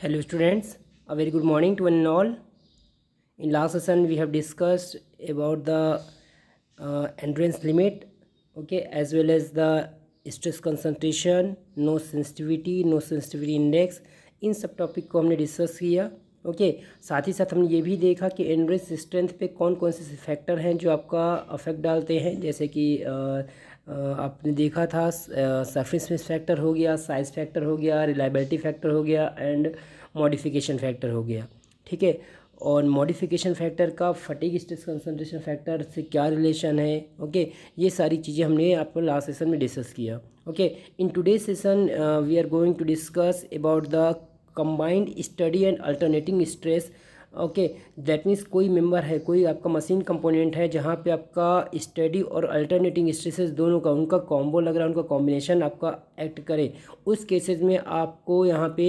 hello students a very good morning to one all in last session we have discussed about the uh, entrance limit okay as well as the stress concentration no sensitivity no sensitivity index in subtopic को हमने discuss here. Okay साथ ही साथ हमने ये भी देखा कि Andreas strength पे कौन कौन से फैक्टर हैं जो आपका अफेक्ट डालते हैं जैसे कि आपने देखा था सरफेस फैक्टर हो गया साइज़ फैक्टर हो गया रिलायबिलिटी फैक्टर हो गया एंड मॉडिफिकेशन फैक्टर हो गया ठीक है और मॉडिफिकेशन फैक्टर का फटीक स्ट्रेस कंसनट्रेशन फैक्टर से क्या रिलेशन है ओके ये सारी चीज़ें हमने आपको लास्ट सेशन में डिस्कस किया okay in today session we are going to discuss about the combined study and alternating stress okay that means कोई मेंबर है कोई आपका मशीन कंपोनेंट है जहाँ पे आपका स्टडी और अल्टरनेटिंग स्ट्रेसेस दोनों का उनका कॉम्बो लग रहा है उनका कॉम्बिनेशन आपका एक्ट करे उस केसेस में आपको यहाँ पे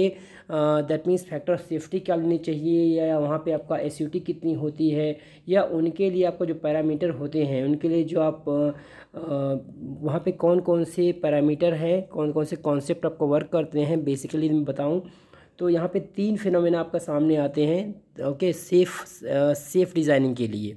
that means factor of safety क्या लेनी चाहिए या वहाँ पे आपका एस कितनी होती है या उनके लिए आपको जो पैरामीटर होते हैं उनके लिए जो आप वहाँ पर कौन कौन से पैरामीटर हैं कौन कौन से कॉन्सेप्ट आपको वर्क करते हैं बेसिकली मैं बताऊँ तो यहाँ पे तीन फिनोमेना आपका सामने आते हैं ओके सेफ सेफ डिज़ाइनिंग के लिए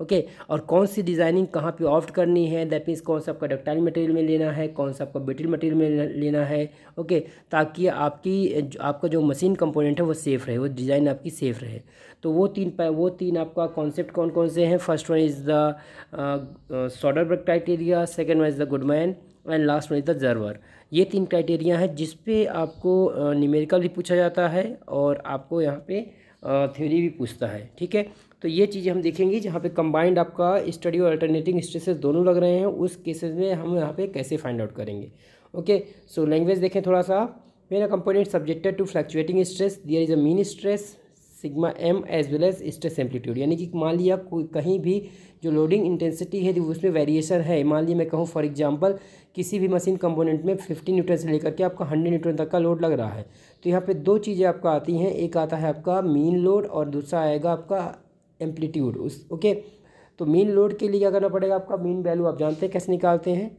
ओके और कौन सी डिज़ाइनिंग कहाँ पे ऑफ्ट करनी है दैट मीन्स कौन सा आपका डक्टाइल मटेरियल में लेना है कौन सा आपका बेटिल मटेरियल में लेना है ओके ताकि आपकी आपका जो मशीन कंपोनेंट है वो सेफ़ रहे वो डिज़ाइन आपकी सेफ़ रहे तो वो तीन वो तीन आपका कॉन्सेप्ट कौन कौन से हैं first one is the Soderberg criteria second one is the Goodman and last one is the Gerber ये तीन क्राइटेरिया हैं जिस पे आपको न्यूमेरिकल भी पूछा जाता है और आपको यहाँ पे थ्योरी भी पूछता है ठीक है तो ये चीज़ें हम देखेंगे जहाँ पे कंबाइंड आपका स्टडी और अल्टरनेटिंग स्ट्रेसेस दोनों लग रहे हैं उस केसेस में हम यहाँ पे कैसे फाइंड आउट करेंगे ओके सो लैंग्वेज देखें थोड़ा सा मेरा component subjected to fluctuating stress there is a mean stress sigma m as well as stress amplitude यानी कि मान लिया कोई कहीं भी जो लोडिंग इंटेंसिटी है उसमें वेरिएशन है मान लिया मैं कहूँ फॉर एग्जांपल किसी भी मशीन कंपोनेंट में 50 न्यूटन से लेकर के आपका 100 न्यूटन तक का लोड लग रहा है तो यहाँ पे दो चीज़ें आपका आती हैं एक आता है आपका मीन लोड और दूसरा आएगा आपका एम्पलीट्यूड उस ओके तो मीन लोड के लिए क्या करना पड़ेगा आपका मीन वैल्यू आप जानते हैं कैसे निकालते हैं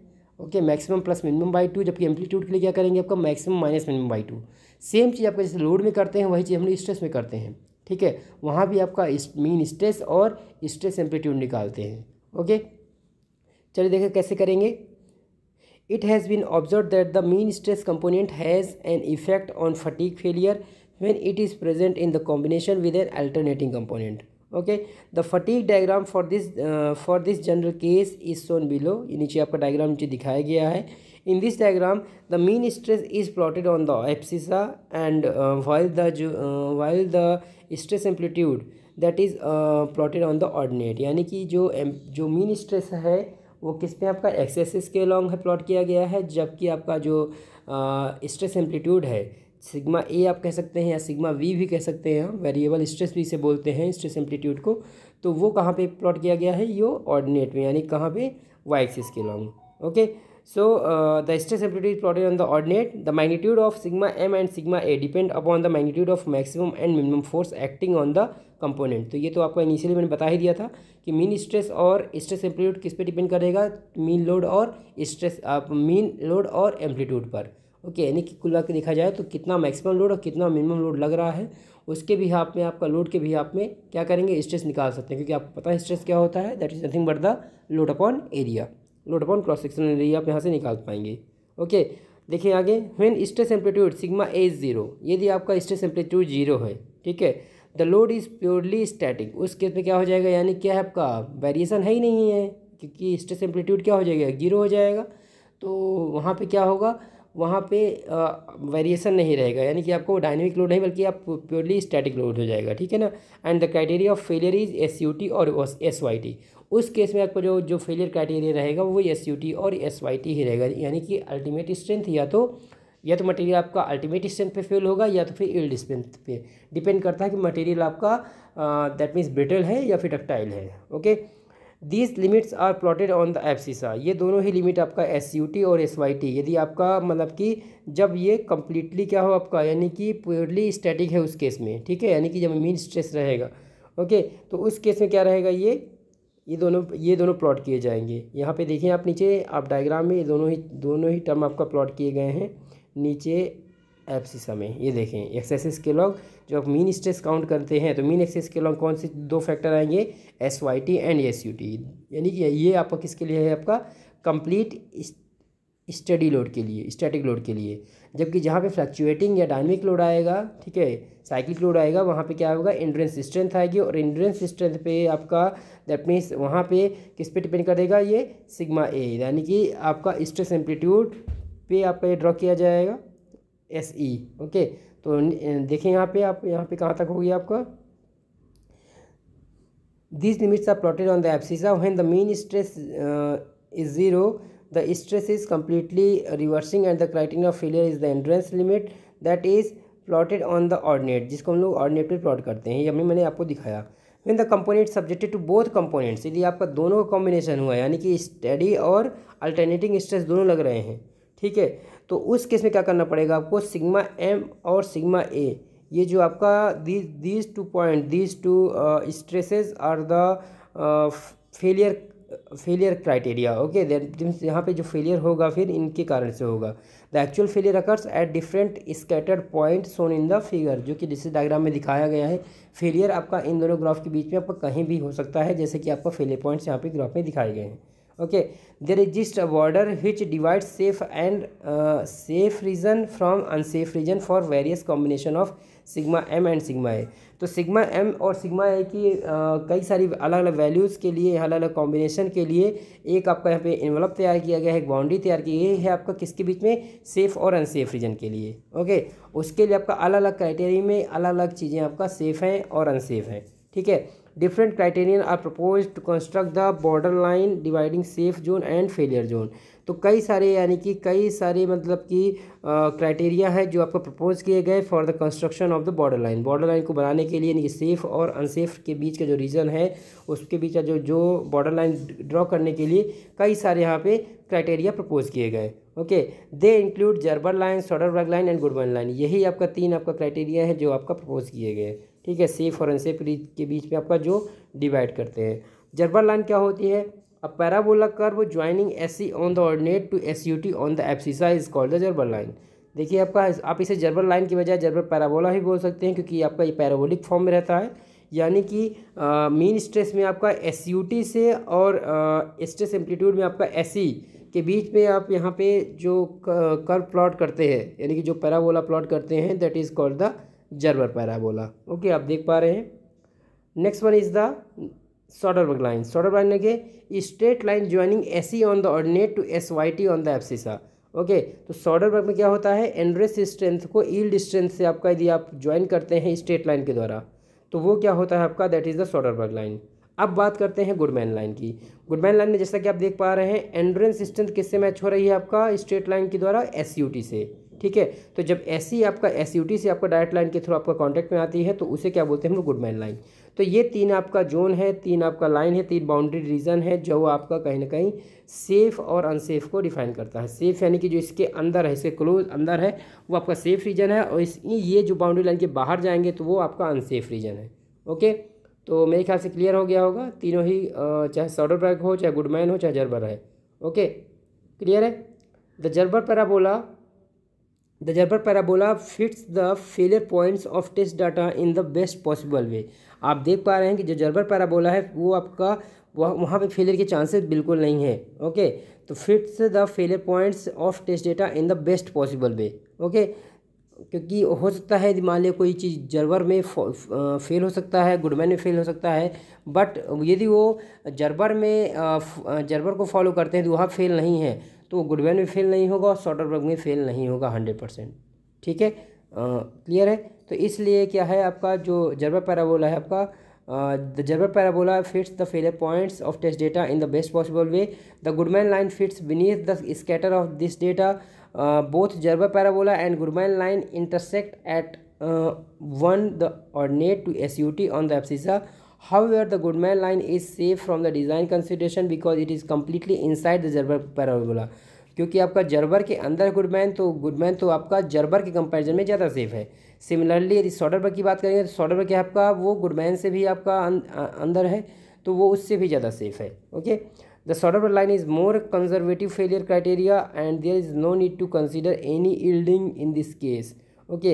okay maximum plus minimum by two जबकि एम्पलीट्यूड के लिए क्या करेंगे आपका maximum minus minimum by two same चीज़ आपका जैसे लोड में करते हैं वही चीज़ हम लोग स्ट्रेस में करते हैं ठीक है वहाँ भी आपका मीन स्ट्रेस और स्ट्रेस एम्पलीट्यूड निकालते हैं ओके चलिए देखें कैसे करेंगे it has been observed that the mean stress component has an effect on fatigue failure when it is present in the combination with an alternating component okay the fatigue diagram for this for this general case is shown below ये नीचे आपका diagram नीचे दिखाया गया है In this diagram, the mean stress is plotted on the abscissa and uh, while the uh, while the stress amplitude that is uh, plotted on the ordinate यानी कि जो जो मीन स्ट्रेस है वो किस पे आपका एक्सेसिस के लॉन्ग है प्लॉट किया गया है जबकि आपका जो स्ट्रेस uh, एम्पलीट्यूड है सिग्मा ए आप कह सकते हैं या सिग्मा वी भी कह सकते हैं वेरिएबल स्ट्रेस भी इसे बोलते हैं स्ट्रेस एम्पलीट्यूड को तो वो कहाँ पे प्लॉट किया गया है यो ऑर्डिनेट में यानी कहाँ पे वाई एक्सिस के long okay So uh, the stress amplitude is plotted on the ordinate. The magnitude of sigma m and sigma a depend upon the magnitude of maximum and minimum force acting on the component तो ये तो आपको initially मैंने बता ही दिया था कि mean stress और स्ट्रेस एम्पलीट्यूड किस पे डिपेंड करेगा मीन लोड और स्ट्रेस आप मीन लोड और एम्पलीट्यूड पर ओके यानी कि कुल के देखा जाए तो कितना मैक्सिमम लोड और कितना मिनिमम लोड लग रहा है उसके भी हाफ में आपका लोड के भी हाफ में क्या करेंगे स्ट्रेस निकाल सकते हैं क्योंकि आपको पता है स्ट्रेस क्या होता है that is nothing but the load upon area load upon cross sectional area आप यहाँ से निकाल पाएंगे ओके देखिए आगे when stress amplitude sigma a is zero यदि आपका स्ट्रेस एम्पलीट्यूड जीरो है ठीक है the load is purely static उस केस में क्या हो जाएगा यानी क्या है आपका वेरिएशन है ही नहीं है क्योंकि स्ट्रेस एम्पलीट्यूड क्या हो जाएगा जीरो हो जाएगा तो वहाँ पे क्या होगा वहाँ पे वेरिएशन नहीं रहेगा यानी कि आपको डायनेमिक लोड नहीं बल्कि आप प्योरली स्टैटिक लोड हो जाएगा ठीक है ना and the criteria of failure is S u t और एस वाई टी उस केस में आपको जो जो फेलियर क्राइटेरिया रहेगा वो एस यू टी और एस वाई टी ही रहेगा यानी कि अल्टीमेट स्ट्रेंथ या तो या तो मटेरियल आपका अल्टीमेट स्ट्रेंथ पे फेल होगा या तो फिर इल्ड स्ट्रेंथ पे डिपेंड करता है कि मटेरियल आपका दैट मीन्स ब्रिटल है या फिर डक्टाइल है okay okay? These limits are plotted on the abscissa ये दोनों ही लिमिट आपका एस और एस यदि आपका मतलब कि जब ये कम्प्लीटली क्या हो आपका यानी कि प्योरली स्टैटिक है उस केस में ठीक है यानी कि जब मीन स्ट्रेस रहेगा ओके तो उस केस में क्या रहेगा ये ये दोनों ये दोनों प्लॉट किए जाएंगे यहाँ पे देखिए आप नीचे आप डायग्राम में ये दोनों ही दोनों ही टर्म आपका प्लॉट किए गए हैं नीचे एप्सिसा में ये देखें एक्सेस के लॉग जो आप मीन स्ट्रेस काउंट करते हैं तो मीन एक्सेस के अलॉन्ग कौन से दो फैक्टर आएंगे S y t and S u t यानी कि ये आपका किसके लिए है आपका कंप्लीट स्टडी लोड के लिए स्टैटिक लोड के लिए जबकि जहाँ पे फ्लक्चुएटिंग या डायनेमिक लोड आएगा ठीक है साइक्लिक लोड आएगा वहाँ पे क्या होगा एंड्रेंस स्ट्रेंथ आएगी और इंड्रेंस स्ट्रेंथ पे आपका दैट मीन्स वहाँ पे किस पे डिपेंड करेगा ये सिग्मा ए यानी कि आपका स्ट्रेस एम्पलीट्यूड पे आपका ये ड्रॉ किया जाएगा एस ई ओके तो देखें यहाँ पे आप यहाँ पे कहाँ तक हो गया आपका this limits are plotted on the abscissa when the mean stress is zero the stress is completely reversing and the criteria of failure is the endurance limit that is plotted on the ordinate जिसको हम लोग ordinate पर plot करते हैं ये यह मैंने आपको दिखाया when the component subjected to both components यदि आपका दोनों का कॉम्बिनेशन हुआ है यानी कि स्टडी और अल्टरनेटिंग स्ट्रेस दोनों लग रहे हैं ठीक है तो उस केस में क्या करना पड़ेगा आपको सिग्मा एम और सिग्मा ए ये जो आपका these these two point these two stresses are the failure failure criteria okay यहाँ पे जो फेलियर होगा फिर इनके कारण से होगा the actual failure occurs at different scattered point shown in the figure जो कि जिससे डायग्राम में दिखाया गया है फेलियर आपका इन दोनों ग्राफ के बीच में आपका कहीं भी हो सकता है जैसे कि आपका फेलियर पॉइंट्स यहाँ पे ग्राफ में दिखाए गए हैं okay there exists exist a border which divide safe and safe region from unsafe region for various combination of sigma m and sigma a तो सिग्मा एम और सिग्मा ए की uh, कई सारी अलग अलग वैल्यूज़ के लिए अलग अलग कॉम्बिनेशन के लिए एक आपका यहाँ पे इन्वलप तैयार किया गया है एक बाउंड्री तैयार की गई है आपका किसके बीच में सेफ़ और अनसेफ रीजन के लिए ओके उसके लिए आपका अलग अलग क्राइटेरिया में अलग अलग चीज़ें आपका सेफ़ हैं और अनसेफ़ हैं ठीक है different criterion are propose to construct the border line dividing safe zone and failure zone तो कई सारे यानी कि कई सारे मतलब कि क्राइटेरिया हैं जो आपको प्रपोज किए गए for the construction of the border line border line को बनाने के लिए यानी कि सेफ़ और अनसेफ के बीच का जो रीज़न है उसके बीच का जो जो बॉर्डर लाइन ड्रॉ करने के लिए कई सारे यहाँ पे क्राइटेरिया प्रपोज किए गए okay they include Gerber line Soderberg line and Goodman line यही आपका तीन आपका क्राइटेरिया है जो आपका प्रपोज किए गए ठीक है सेफ और अनसेफ रीज के बीच में आपका जो डिवाइड करते हैं जर्बर लाइन क्या होती है अब parabola curve joining S c on the ordinate to S u t on the abscissa is called the Gerber line देखिए आपका आप इसे जर्बर लाइन की बजाय जर्बर पैराबोला ही बोल सकते हैं क्योंकि आपका ये पैराबोलिक फॉर्म में रहता है यानी कि मीन स्ट्रेस में आपका एस यू टी से और स्ट्रेस एम्पलीट्यूड में आपका एस सी e के बीच में आप यहाँ पे जो कर्व प्लॉट करते हैं यानी कि जो पैराबोला प्लॉट करते हैं that is called the Gerber parabola okay आप देख पा रहे हैं next one is the Soderberg line Soderberg ने के straight line joining S c on the ordinate to S y t on the abscissa okay तो वर्ग में क्या होता है एंड्रेस स्ट्रेंथ को ईल्ड स्ट्रेंथ से आपका यदि आप ज्वाइन करते हैं स्ट्रेट लाइन के द्वारा तो वो क्या होता है आपका दैट इज़ द वर्ग लाइन अब बात करते हैं गुडमैन लाइन की गुडमैन लाइन में जैसा कि आप देख पा रहे हैं एंड्रेंस स्ट्रेंथ किससे मैच हो रही है आपका स्ट्रेट लाइन के द्वारा एस से ठीक है तो जब एस e आपका एस से आपका डायरेक्ट लाइन के थ्रू आपका कॉन्टैक्ट में आती है तो उसे क्या बोलते हैं हम लोग गुडमैन लाइन तो ये तीन आपका जोन है तीन आपका लाइन है तीन बाउंड्री रीजन है जो आपका कहीं ना कहीं सेफ़ और अनसेफ़ को डिफाइन करता है सेफ़ यानी कि जो इसके अंदर है इसके क्लोज अंदर है वो आपका सेफ़ रीजन है और इस ये जो बाउंड्री लाइन के बाहर जाएंगे तो वो आपका अनसेफ़ रीजन है ओके तो मेरे ख्याल से क्लियर हो गया होगा तीनों ही चाहे ब्रैक हो चाहे गुडमैन हो चाहे जर्बर है ओके क्लियर है the Gerber parabola the Gerber parabola fits the failure points of test data in the best possible way आप देख पा रहे हैं कि जो जर्बर पैराबोला है वो आपका वह वहाँ पे फेलियर के चांसेस बिल्कुल नहीं है ओके तो fits the failure points of test data in the best possible way okay क्योंकि हो सकता है मान लिया कोई चीज़ जर्बर में फेल हो सकता है गुडमैन में फेल हो सकता है बट यदि वो जर्बर में जर्बर को फॉलो करते हैं तो वहाँ फेल नहीं है तो गुडवेन गुडमैन भी फेल नहीं होगा और शॉर्टर वर्क में फेल नहीं होगा हंड्रेड परसेंट ठीक है क्लियर है तो इसलिए क्या है आपका जो जर्बर पैराबोला है आपका the Gerber parabola fits the failure points of test data in the best possible way the Goodman line fits beneath the scatter of this data both Gerber parabola and Goodman line intersect at one the ordinate to S u t on the abscissa However, the Goodman line is safe from the design consideration because it is completely inside the Gerber parabola. क्योंकि आपका जर्बर के अंदर Goodman तो Goodman तो आपका जर्बर के comparison में ज़्यादा सेफ है सिमिलरली यदि सॉडरबर की बात करेंगे तो सॉडरबर क्या आपका वो गुडमैन से भी आपका अं, अंदर है तो वो उससे भी ज़्यादा सेफ है okay the Soderberg line is more conservative failure criteria and there is no need to consider any yielding in this case okay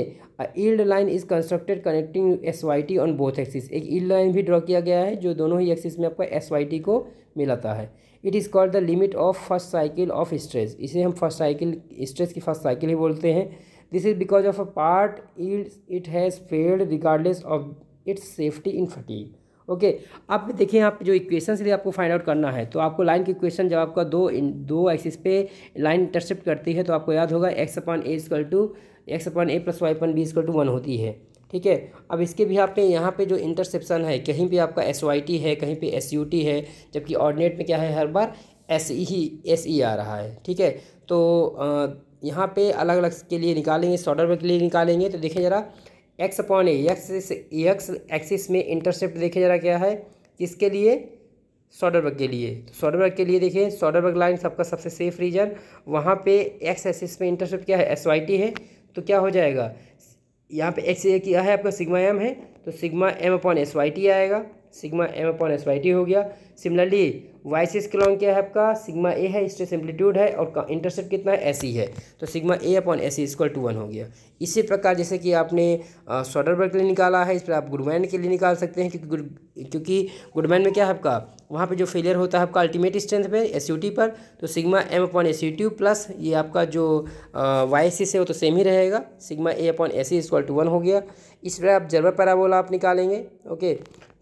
yield line is constructed connecting S y t on both axis एक yield line भी draw किया गया है जो दोनों ही axis में आपका S y T को मिलाता है it is called the limit of first cycle of stress इसे हम फर्स्ट साइकिल स्ट्रेस की फर्स्ट साइकिल ही बोलते हैं this is because of a part yield it has failed regardless of its safety in fatigue okay आप देखिए आप जो इक्वेशन से आपको फाइंड आउट करना है तो आपको लाइन की इक्वेशन जब आपका दो इन, दो एक्सिस पे लाइन इंटरसेप्ट करती है तो आपको याद होगा x upon a equal to x upon a plus y upon b equal to one होती है ठीक है अब इसके भी आप यहाँ पे जो इंटरसेप्शन है कहीं भी आपका एस वाई टी है कहीं पे एस यू टी है जबकि ऑर्डिनेट में क्या है हर बार एस ई e ही एस ई e आ रहा है ठीक है तो यहाँ पे अलग अलग के लिए निकालेंगे शॉर्ट वर्क के लिए निकालेंगे तो देखें ज़रा x upon x x axis में इंटरसेप्ट देखें ज़रा क्या है किसके लिए वर्क के लिए तो वर्क के लिए देखिए वर्क लाइन सबका सबसे सेफ रीजन वहाँ पे एक्स एक्सिस में इंटरसेप्ट क्या है एस वाई टी है तो क्या हो जाएगा यहाँ पे एक्स ए किया है आपका सिग्मा एम है तो sigma m upon S y t आएगा sigma m upon S y t हो गया सिमिलरली वाई सी स्क्लॉन्ग लॉन्ग क्या है आपका सिग्मा ए है इससे एम्पलीट्यूड है और इंटरसेप्ट कितना है सी e है तो sigma a upon S c equal to one हो गया इसी प्रकार जैसे कि आपने सोडरबर्ग के लिए निकाला है इस पर आप गुडमैन के लिए निकाल सकते हैं क्योंकि गुड क्योंकि गुडमैन में क्या है आपका वहाँ पर जो फेलियर होता है आपका अल्टीमेट स्ट्रेंथ पे एस यू टी पर तो sigma m upon S plus ये आपका जो वाई सी से वो तो सेम ही रहेगा sigma a upon S c equal to one हो गया इस पर आप जर्बर पैराबोला गोला आप निकालेंगे ओके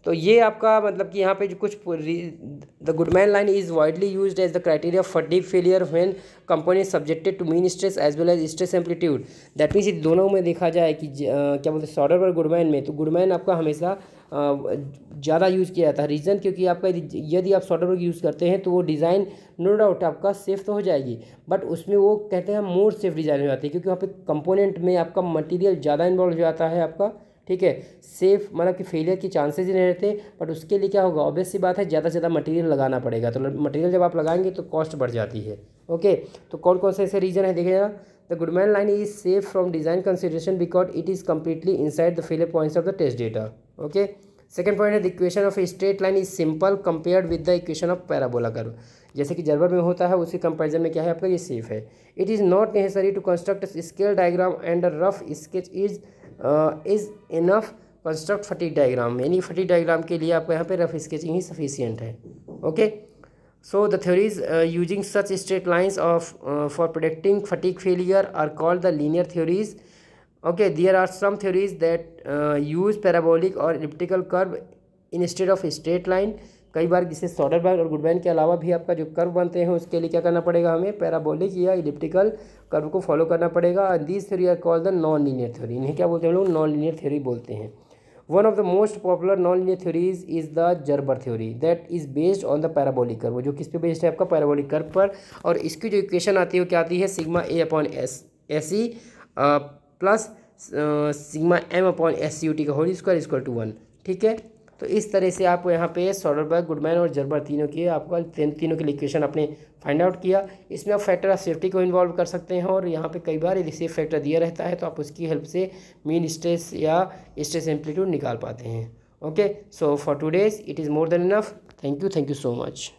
तो ये आपका मतलब कि यहाँ पे जो कुछ the Goodman line is widely use as the criteria for deep failure when company subjected to mean stress as well as stress amplitude that means दोनों में देखा जाए कि क्या बोलते हैं सॉर्डर और गुडमैन में तो गुडमैन आपका हमेशा ज़्यादा यूज़ किया जाता है रीज़न क्योंकि आपका यदि आप सॉर्डर वर्क यूज़ करते हैं तो वो डिज़ाइन नो डाउट आपका सेफ तो हो जाएगी बट उसमें वो कहते हैं मोर सेफ डिज़ाइन हो जाती है क्योंकि वहाँ पे कंपोनेंट में आपका मटेरियल ज़्यादा इन्वॉल्व हो जाता है आपका ठीक है सेफ मतलब कि फेलियर की चांसेस ही नहीं रहते बट उसके लिए क्या होगा ऑब्वियस सी बात है ज़्यादा से ज़्यादा मटेरियल लगाना पड़ेगा तो मटेरियल जब आप लगाएंगे तो कॉस्ट बढ़ जाती है ओके तो कौन कौन से ऐसे रीज़न है देखिएगा the Goodman line is safe from design consideration because it is completely inside the failure points of the test data okay second point है the equation of straight line is simple compared with the equation of parabola curve जैसे कि जर्बर में होता है उसी comparison में क्या है आपका ये सेफ है it is not necessary to construct scale diagram and rough sketch is is enough construct fatigue diagram यानी फटीक डायग्राम के लिए आपको यहाँ पे रफ स्केचिंग ही सफिशियंट है okay so the theories using such straight lines of for predicting fatigue failure are called the linear theories okay there are some theories that use parabolic और elliptical curve instead of straight line कई बार जिसे Sodder band और good के अलावा भी आपका जो curve बनते हैं उसके लिए क्या करना पड़ेगा हमें पैराबोलिक या इलिप्टिकल कर्व को फॉलो करना पड़ेगा and this theory are call the non linear theory इन्हें क्या बोलते हैं लोग नॉन लीनियर थ्योरी बोलते हैं one of the most popular non linear theories is the Gerber theory that is based on the parabolic curve जो किस पे बेस्ड है आपका पैराबोलिक कर्व पर और इसकी जो इक्वेशन आती है वो क्या आती है sigma a upon S S E plus sigma m upon S U T टी का whole square equal to one ठीक है तो इस तरह से आपको यहाँ पे सोडरबर्ग गुडमैन और जर्बर तीनों के आपका तीनों के लिक्वेशन आपने फाइंड आउट किया इसमें आप फैक्टर ऑफ सेफ्टी को इन्वॉल्व कर सकते हैं और यहाँ पे कई बार यदि सेफ फैक्टर दिया रहता है तो आप उसकी हेल्प से मीन स्ट्रेस या स्ट्रेस एम्पलीट्यूड निकाल पाते हैं okay so for today it is more than enough thank you thank you so much